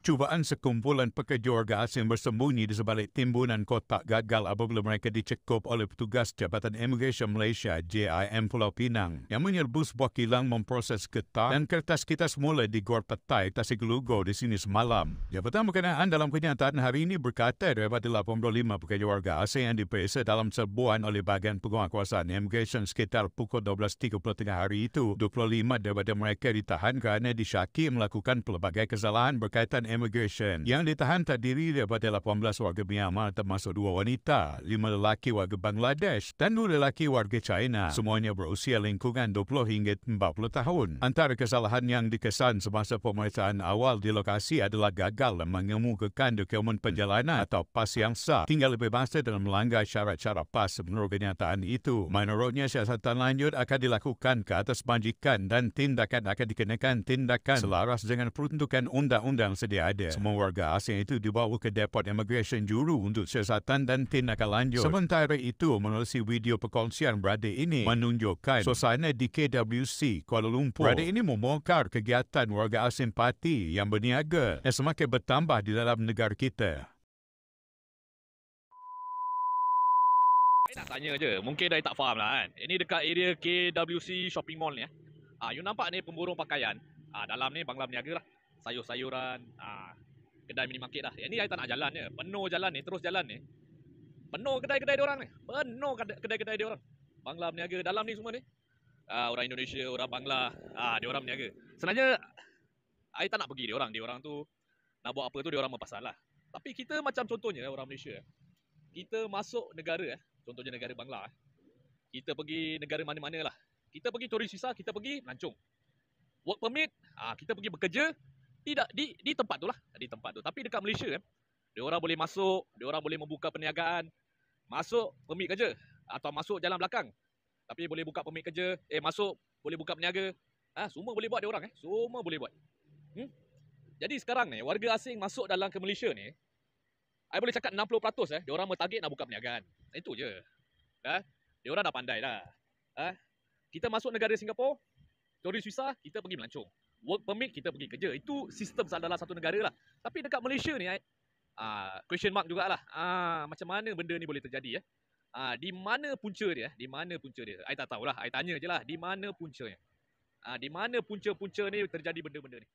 Cubaan sekumpulan pekerja orgas yang bersembunyi di sebalik timbunan kotak gagal apabila mereka dicekup oleh petugas Jabatan Immigration Malaysia JIM Pulau Pinang yang menyerbu sebuah kilang memproses getah dan kertas kita semula di Gor Petai, Tasik Lugo di sini semalam. Jabatan Berkenaan dalam kenyataan hari ini berkata daripada 85 pekerja asing yang diperiksa dalam serbuan oleh bahagian penguatkuasaan immigration sekitar pukul 12.30 tengah hari itu, 25 daripada mereka ditahan kerana disyaki melakukan pelbagai kesalahan berkaitan Immigration yang ditahan terdiri daripada 18 warga Myanmar termasuk dua wanita, lima lelaki warga Bangladesh dan dua lelaki warga China. Semuanya berusia lingkungan 20 hingga 40 tahun. Antara kesalahan yang dikesan semasa pemeriksaan awal di lokasi adalah gagal mengemukakan dokumen perjalanan atau pas yang sah. Tinggal lebih masa dalam melanggar syarat-syarat pas menurut kenyataan itu. Menurutnya siasatan lanjut akan dilakukan ke atas majikan dan tindakan akan dikenakan tindakan selaras dengan peruntukan undang-undang sedia ada. Semua warga asing itu dibawa ke Depot Immigration Juru untuk siasatan dan tindakan lanjut. Sementara itu, menerusi video perkongsian berada ini menunjukkan suasana di KWC Kuala Lumpur. Berada ini memongkar kegiatan warga asing parti yang berniaga dan semakin bertambah di dalam negara kita. Saya nak tanya je, mungkin dah tak faham lah kan. Ini dekat area KWC Shopping Mall ni. Ah. ah, you nampak ni pemburung pakaian. Ah, dalam ni bangla berniaga lah sayur-sayuran, ah, kedai minimarket lah. Yang ni saya tak nak jalan je. Penuh jalan ni, terus jalan ni. Penuh kedai-kedai dia orang ni. Penuh kedai-kedai dia orang. Bangla berniaga dalam ni semua ni. Ah, orang Indonesia, orang Bangla, ah, dia orang berniaga. Sebenarnya, saya tak nak pergi dia orang. Dia orang tu nak buat apa tu, dia orang berpasal lah. Tapi kita macam contohnya orang Malaysia. Eh. Kita masuk negara, eh. contohnya negara Bangla. Eh. Kita pergi negara mana-mana lah. Kita pergi turis visa, kita pergi melancong. Work permit, ah, kita pergi bekerja, tidak di di tempat tu lah di tempat tu tapi dekat Malaysia eh dia orang boleh masuk dia orang boleh membuka perniagaan masuk pemik kerja atau masuk jalan belakang tapi boleh buka pemik kerja eh masuk boleh buka peniaga ah ha, semua boleh buat dia orang eh semua boleh buat hmm? jadi sekarang ni warga asing masuk dalam ke Malaysia ni saya boleh cakap 60% eh dia orang bertarget nak buka perniagaan itu je ha? dia orang dah pandai dah ha? kita masuk negara Singapura turis susah kita pergi melancong work permit kita pergi kerja. Itu sistem dalam satu negara lah. Tapi dekat Malaysia ni, uh, question mark jugalah. Uh, macam mana benda ni boleh terjadi ya? Eh? Uh, di mana punca dia? Eh? Di mana punca dia? Saya tak tahulah. Saya tanya je lah. Di mana puncanya? Uh, di mana punca-punca ni terjadi benda-benda ni?